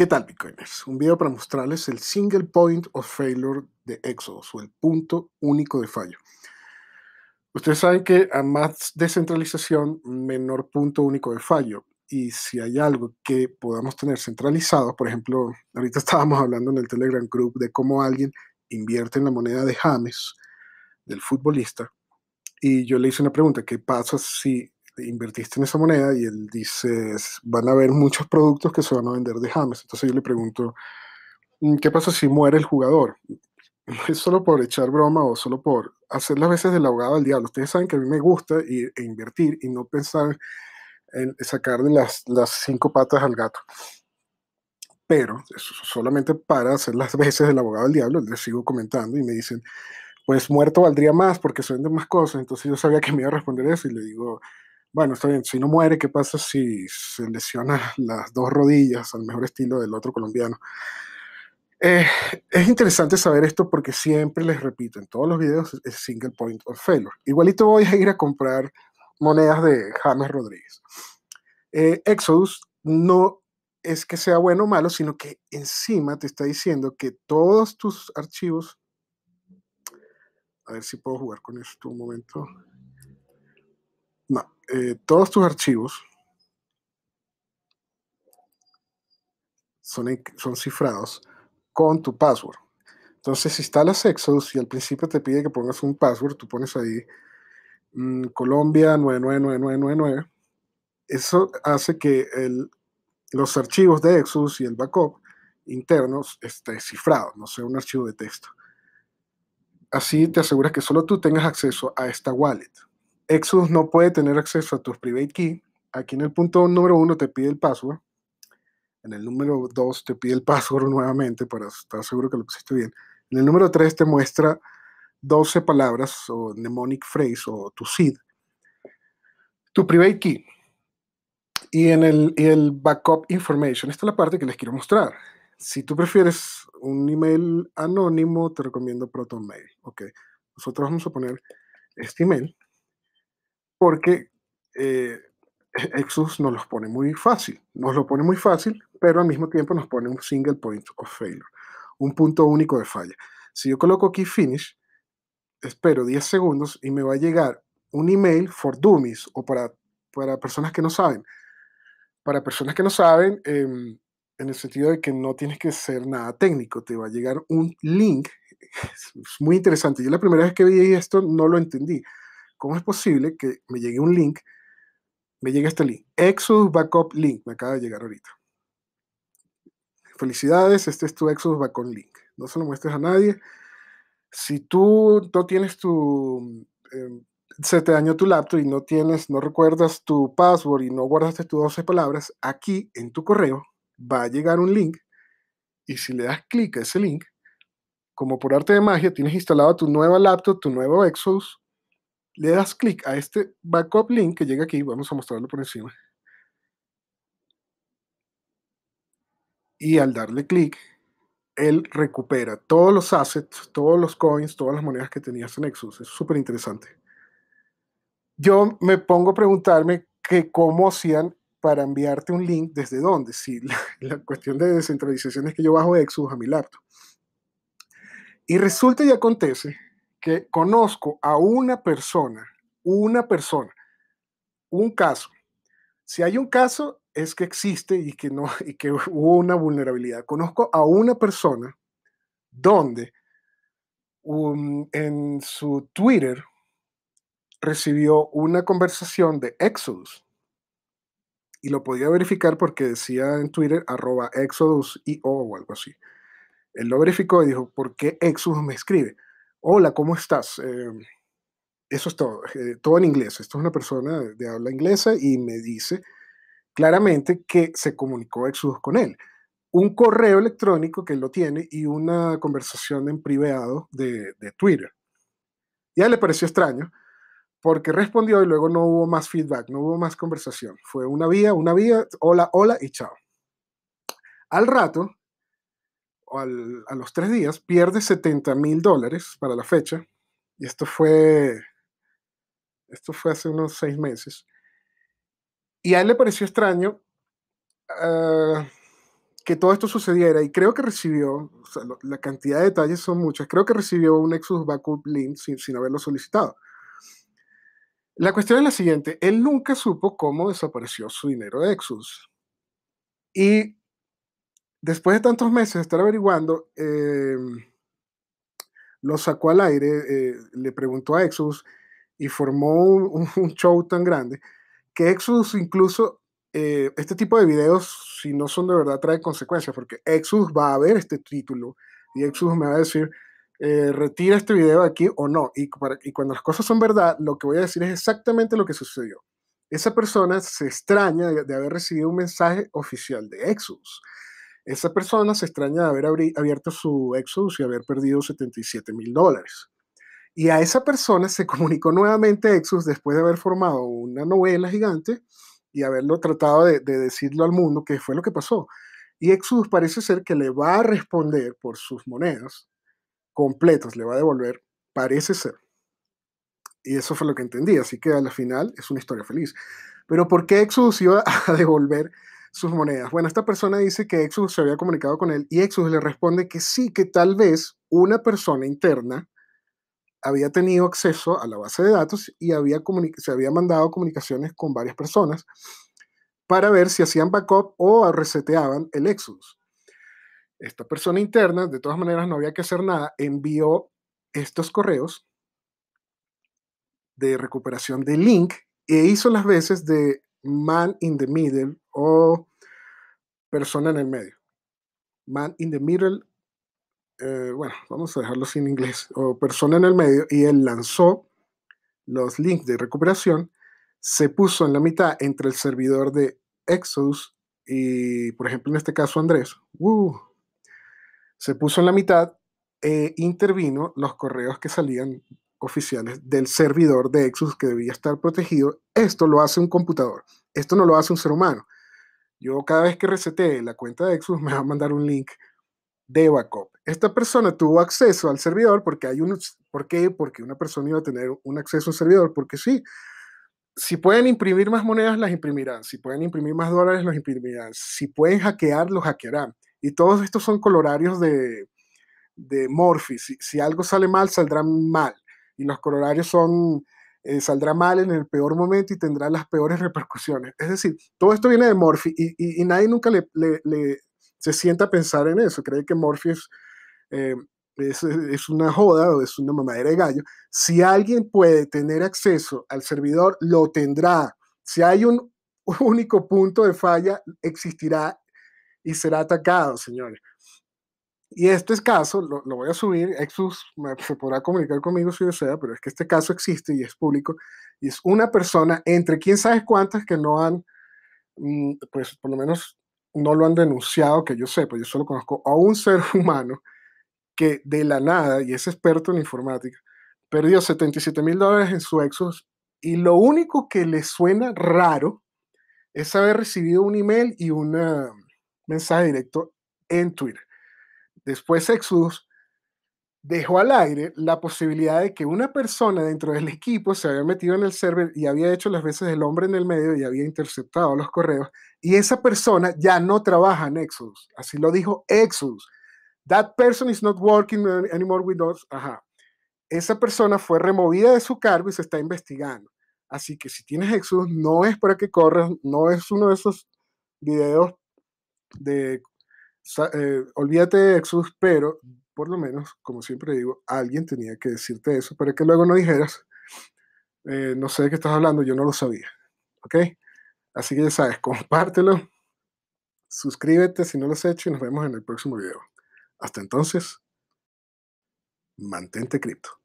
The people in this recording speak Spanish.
¿Qué tal, Bitcoiners? Un video para mostrarles el Single Point of Failure de Exodus, o el punto único de fallo. Ustedes saben que a más descentralización, menor punto único de fallo. Y si hay algo que podamos tener centralizado, por ejemplo, ahorita estábamos hablando en el Telegram Group de cómo alguien invierte en la moneda de James, del futbolista, y yo le hice una pregunta, ¿qué pasa si invertiste en esa moneda y él dice, van a haber muchos productos que se van a vender de James. Entonces yo le pregunto, mm, ¿qué pasa si muere el jugador? es solo por echar broma o solo por hacer las veces del abogado del diablo. Ustedes saben que a mí me gusta ir, e invertir y no pensar en sacar de las, las cinco patas al gato. Pero eso solamente para hacer las veces del abogado del diablo, les sigo comentando y me dicen, pues muerto valdría más porque se venden más cosas. Entonces yo sabía que me iba a responder eso y le digo, bueno, está bien, si no muere, ¿qué pasa si se lesiona las dos rodillas al mejor estilo del otro colombiano? Eh, es interesante saber esto porque siempre les repito, en todos los videos es single point of failure. Igualito voy a ir a comprar monedas de James Rodríguez. Eh, Exodus no es que sea bueno o malo, sino que encima te está diciendo que todos tus archivos... A ver si puedo jugar con esto un momento. No, eh, todos tus archivos son, son cifrados con tu password. Entonces, si instalas Exodus y al principio te pide que pongas un password, tú pones ahí mm, Colombia 999999. Eso hace que los archivos de Exodus y el backup internos esté cifrados, no sea un archivo de texto. Así te aseguras que solo tú tengas acceso a esta wallet. Exodus no puede tener acceso a tus private key. Aquí en el punto número uno te pide el password. En el número dos te pide el password nuevamente para estar seguro que lo pusiste bien. En el número tres te muestra 12 palabras o mnemonic phrase o tu seed, tu private key. Y en el, el backup information, esta es la parte que les quiero mostrar. Si tú prefieres un email anónimo, te recomiendo ProtonMail. Ok, nosotros vamos a poner este email porque eh, nos los pone muy fácil, nos lo pone muy fácil, pero al mismo tiempo nos pone un single point of failure, un punto único de falla. Si yo coloco aquí finish, espero 10 segundos y me va a llegar un email for dummies o para, para personas que no saben. Para personas que no saben, em, en el sentido de que no tienes que ser nada técnico, te va a llegar un link. Es muy interesante. Yo la primera vez que vi esto no lo entendí. ¿cómo es posible que me llegue un link? Me llega este link. Exodus Backup Link, me acaba de llegar ahorita. Felicidades, este es tu Exodus Backup Link. No se lo muestres a nadie. Si tú no tienes tu... Em, se te dañó tu laptop y no tienes, no recuerdas tu password y no guardaste tus 12 palabras, aquí en tu correo va a llegar un link y si le das clic a ese link, como por arte de magia, tienes instalado tu nueva laptop, tu nuevo Exodus le das clic a este backup link que llega aquí, vamos a mostrarlo por encima. Y al darle clic, él recupera todos los assets, todos los coins, todas las monedas que tenías en este Exodus. Es súper interesante. Yo me pongo a preguntarme que cómo hacían para enviarte un link desde dónde. Si la cuestión de descentralización es que yo bajo Exodus a mi laptop. Y resulta y acontece que conozco a una persona, una persona, un caso. Si hay un caso, es que existe y que, no, y que hubo una vulnerabilidad. Conozco a una persona donde um, en su Twitter recibió una conversación de Exodus. Y lo podía verificar porque decía en Twitter arroba Exodus y o algo así. Él lo verificó y dijo, ¿por qué Exodus me escribe? hola, ¿cómo estás? Em, eso es todo, eh, todo en inglés. Esto es una persona de habla inglesa y me dice claramente que se comunicó Exodus con él. Un correo electrónico que él lo tiene y una conversación en privado de, de Twitter. Ya le pareció extraño porque respondió y luego no hubo más feedback, no hubo más conversación. Fue una vía, una vía, hola, hola y chao. Al rato, al, a los tres días, pierde 70 mil dólares para la fecha. Y esto fue, esto fue hace unos seis meses. Y a él le pareció extraño ah, que todo esto sucediera. Y creo que recibió, la cantidad de detalles son muchas, creo que recibió un Exodus Backup Link sin, sin haberlo solicitado. La cuestión es la siguiente, él nunca supo cómo desapareció su dinero de Exodus. Y después de tantos meses de estar averiguando, em, lo sacó al aire, eh, le preguntó a Exodus y formó un, show tan grande que Exodus incluso, eh, este tipo de videos, si no son de verdad, trae consecuencias, porque Exodus va a ver este título y Exodus me va a decir, eh, retira este video aquí o no. Y, cuando las cosas son verdad, lo que voy a decir es exactamente lo que sucedió. Esa persona se extraña de, de haber recibido un mensaje oficial de Exodus. Esa persona se extraña de haber abierto su Exodus y haber perdido 77 mil dólares. Y a esa persona se comunicó nuevamente Exodus después de haber formado una novela gigante y haberlo tratado de, de decirlo al mundo, que fue lo que pasó. Y Exodus parece ser que le va a responder por sus monedas completas, le va a devolver, parece ser. Y eso fue lo que entendí, así que al final es una historia feliz. Pero ¿por qué Exodus iba a devolver sus monedas. Bueno, esta persona dice que Exodus se había comunicado con él y Exodus le responde que sí, que tal vez una persona interna había tenido acceso a la base de datos y había se había mandado comunicaciones con varias personas para ver si hacían backup o reseteaban el Exodus. Esta persona interna, de todas maneras, no había que hacer nada, envió estos correos de recuperación de link e hizo las veces de Man in the Middle o Persona en el Medio. Man in the Middle, eh, bueno, vamos a dejarlo sin inglés, o Persona en el Medio, y él lanzó los links de recuperación, se puso en la mitad entre el servidor de Exodus y, por ejemplo, en este caso Andrés. ¡Uh! se puso en la mitad e intervino los correos que salían oficiales del servidor de Exus que debía estar protegido. Esto lo hace un computador. Esto no lo hace un ser humano. Yo cada vez que resete la cuenta de Exus me va a mandar un link de backup. Esta persona tuvo acceso al servidor porque hay un... ¿Por qué? Porque una persona iba a tener un acceso al servidor. Porque sí, si pueden imprimir más monedas, las imprimirán. Si pueden imprimir más dólares, los imprimirán. Si pueden hackear, los hackearán. Y todos estos son colorarios de, de Morphy. Si, si algo sale mal, saldrá mal y los coronarios son, eh, saldrá mal en el peor momento y tendrá las peores repercusiones. Es decir, todo esto viene de Morphy y, nadie nunca se sienta a pensar en eso, cree que Morphy eh, es, es, una joda o es una mamadera de gallo. Si alguien puede tener acceso al servidor, lo tendrá. Si hay un único punto de falla, existirá y será atacado, señores. Y este es caso, lo, lo, voy a subir, Exus se podrá comunicar conmigo si desea, pero es que este caso existe y es público, y es una persona entre quién sabe cuántas que no han, mm, pues por lo menos no lo han denunciado, que yo sepa, yo solo conozco a un ser humano que de la nada, y es experto en informática, perdió 77 mil dólares en su Exus, y lo único que le suena raro es haber recibido un email y un mm, mensaje directo en Twitter. Después Exodus dejó al aire la posibilidad de que una persona dentro del equipo se había metido en el server y había hecho las veces el hombre en el medio y había interceptado los correos. Y esa persona ya no trabaja en Exodus. Así lo dijo Exodus. That person is not working anymore with us. Ajá. Esa persona fue removida de su cargo y se está investigando. Así que si tienes Exodus, no es para que corras, no es uno de esos videos de eh, olvídate de Exodus, pero por lo menos, como siempre digo, alguien tenía que decirte eso para que luego no dijeras, eh, no sé de qué estás hablando, yo no lo sabía. ¿Ok? Así que ya sabes, compártelo, suscríbete si no lo has hecho y nos vemos en el próximo video. Hasta entonces, mantente cripto.